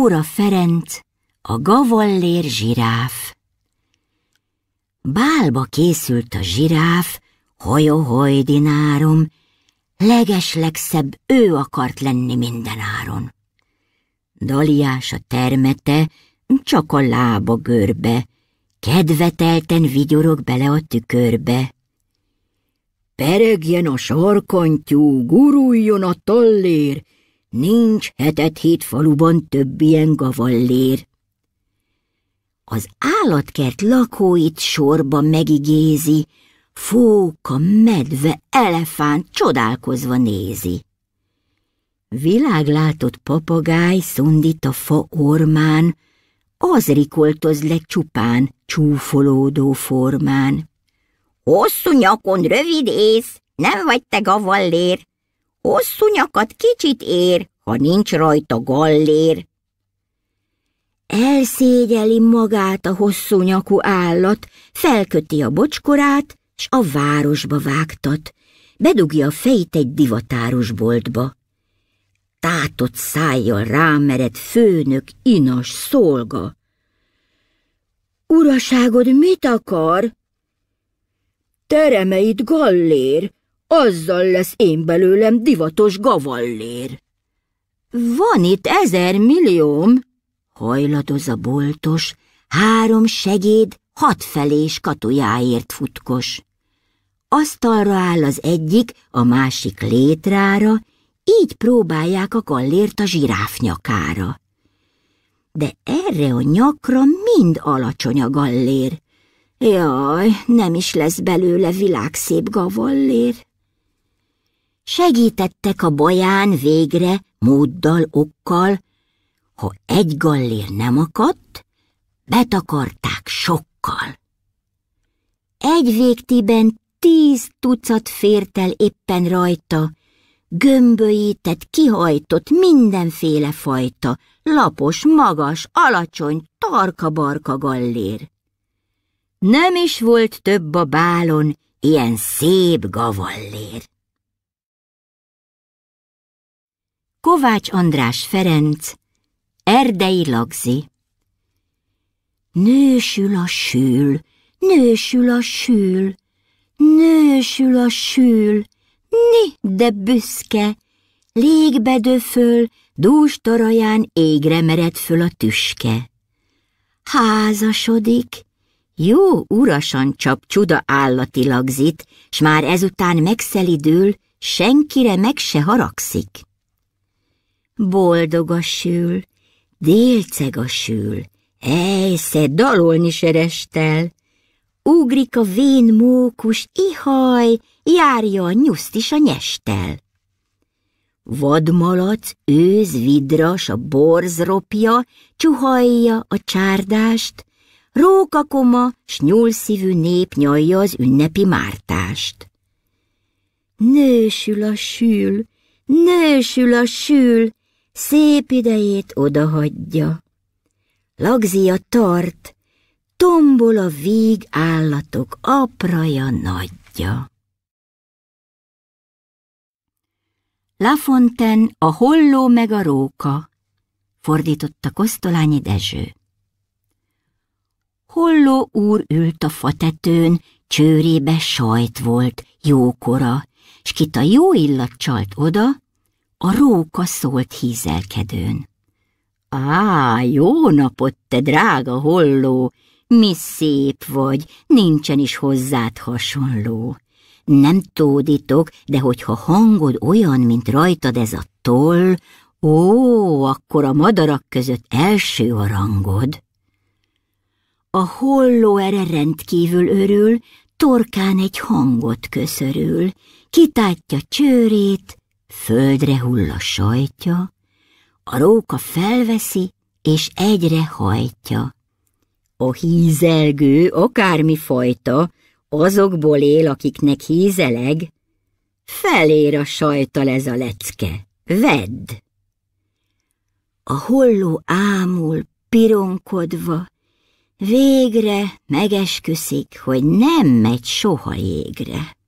Dóra Ferenc, a gavallér zsiráf. Bálba készült a zsiráf, hojohoj dinárom, leges legszebb ő akart lenni minden áron. Daliás a termete, csak a lába görbe, kedvetelten vigyorog bele a tükörbe. Peregjen a sarkantyú, guruljon a tallér, Nincs hetet hét faluban több ilyen gavallér. Az állatkert lakóit sorba megigézi, fóka, medve, elefánt csodálkozva nézi. Világlátott papagáj szundít a fa ormán, az rikoltoz le csupán, csúfolódó formán. Hosszú nyakon rövid ész, nem vagy te gavallér, Hosszú nyakat kicsit ér, ha nincs rajta gallér. Elszégyeli magát a hosszú nyakú állat, felköti a bocskorát, s a városba vágtat, bedugja a fejét egy divatáros boltba. Tátott szájjal rámered főnök, inas, szolga. Uraságod mit akar? Teremeit gallér, azzal lesz én belőlem divatos gavallér. Van itt ezer millióm, hajladoz a boltos, három segéd hat felés katujáért futkos. Asztalra áll az egyik, a másik létrára, így próbálják a gallért a zsiráf nyakára. De erre a nyakra mind alacsony a gallér. Jaj, nem is lesz belőle világszép gavallér segítettek a baján végre, móddal, okkal, ha egy gallér nem akadt, betakarták sokkal. Egy végtiben tíz tucat fért el éppen rajta, gömbölyített, kihajtott mindenféle fajta, lapos, magas, alacsony, tarka-barka gallér. Nem is volt több a bálon ilyen szép gavallér. Kovács András Ferenc, Erdei Lagzi Nősül a sül, nősül a sül, nősül a sül, ni, de büszke, légbe döföl, dús toraján égre mered föl a tüske. Házasodik, jó urasan csap csuda állati lagzit, s már ezután megszelidül, senkire meg se haragszik. Boldog a sül, délceg a sül, ejsze dalolni serestel. Ugrik a vén mókus, ihaj, járja a nyuszt is a nyestel. Vadmalac, őz, vidras, a borz ropja, csuhajja a csárdást, rókakoma, s nyúlszívű nép nyalja az ünnepi mártást. Nősül a sül, nősül a sül, szép idejét odahagyja. Lagzia tart, tombol a víg állatok apraja nagyja. Lafonten a holló meg a róka, fordította Kosztolányi Dezső. Holló úr ült a fatetőn, csőrébe sajt volt, jókora, s kit a jó illat csalt oda, a róka szólt hízelkedőn. Á, jó napot, te drága holló! Mi szép vagy, nincsen is hozzád hasonló. Nem tódítok, de hogyha hangod olyan, mint rajtad ez a toll, ó, akkor a madarak között első a rangod. A holló erre rendkívül örül, torkán egy hangot köszörül, kitátja csőrét, földre hull a sajtja, a róka felveszi és egyre hajtja. A hízelgő, akármi fajta, azokból él, akiknek hízeleg, felér a sajtal ez a lecke, vedd! A holló ámul, pironkodva, végre megesküszik, hogy nem megy soha égre.